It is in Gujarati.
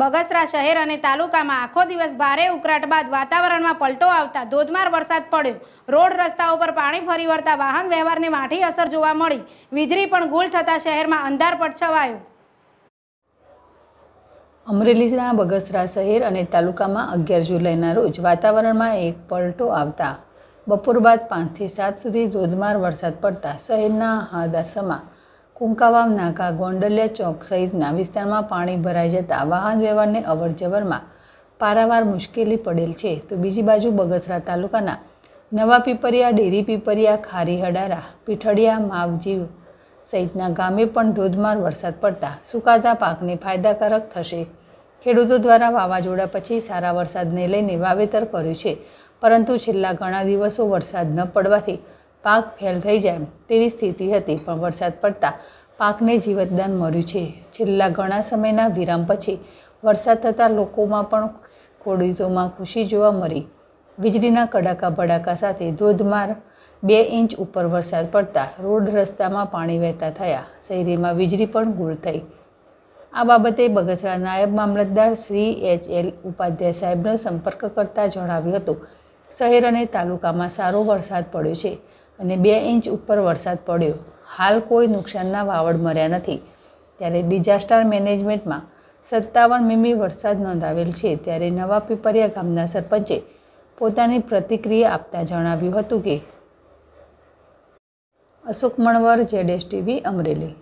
બગસરા શહેર અને તાલુકામાં આખો દિવસ ભારે ઉકળાટ બાદ વાતાવરણમાં પલટો આવતા ધોધમાર વરસાદ પડ્યો રોડ રસ્તા ઉપર પાણી ફરી વળતા વાહન વ્યવહારને માઠી અસર જોવા મળી વીજળી પણ ગુલ થતાં શહેરમાં અંધાર પડછવાયો અમરેલીના બગસરા શહેર અને તાલુકામાં અગિયાર જુલાઈના રોજ વાતાવરણમાં એક પલટો આવતા બપોર બાદ પાંચથી સાત સુધી ધોધમાર વરસાદ પડતા શહેરના હાદાસમાં કુંકાવાવ નાકા ગોંડલિયા ચોક સહિતના વિસ્તારમાં પાણી ભરાઈ જતા વાહન વ્યવહારને અવરજવરમાં પારાવાર મુશ્કેલી પડેલ છે તો બીજી બાજુ બગસરા તાલુકાના નવા પીપરિયા ડેરી પીપરિયા ખારી હડારા પીઠળિયા માવજીવ સહિતના ગામે પણ ધોધમાર વરસાદ પડતા સુકાતા પાકને ફાયદાકારક થશે ખેડૂતો દ્વારા વાવાઝોડા પછી સારા વરસાદને લઈને વાવેતર કર્યું છે પરંતુ છેલ્લા ઘણા દિવસો વરસાદ ન પડવાથી પાક ફેલ થઈ જાય તેવી સ્થિતિ હતી પણ વરસાદ પડતા પાકને જીવતદાન મળ્યું છે છેલ્લા ઘણા સમયના વિરામ પછી વરસાદ થતાં લોકોમાં પણ ખેડૂતોમાં ખુશી જોવા મળી વીજળીના કડાકા ભડાકા સાથે ધોધમાર બે ઇંચ ઉપર વરસાદ પડતા રોડ રસ્તામાં પાણી વહેતા થયા શહેરીમાં વીજળી પણ ગુલ થઈ આ બાબતે બગસરા નાયબ મામલતદાર શ્રી એચ એલ ઉપાધ્યાય સાહેબનો સંપર્ક કરતા જણાવ્યું હતું શહેર અને તાલુકામાં સારો વરસાદ પડ્યો છે અને બે ઇંચ ઉપર વરસાદ પડ્યો હાલ કોઈ નુકસાનના વાવડ મર્યા નથી ત્યારે ડિઝાસ્ટર મેનેજમેન્ટમાં સત્તાવન મીમી વરસાદ નોંધાવેલ છે ત્યારે નવા પીપરિયા ગામના સરપંચે પોતાની પ્રતિક્રિયા આપતા જણાવ્યું હતું કે અશોક મણવર જેડેશ ટીવી અમરેલી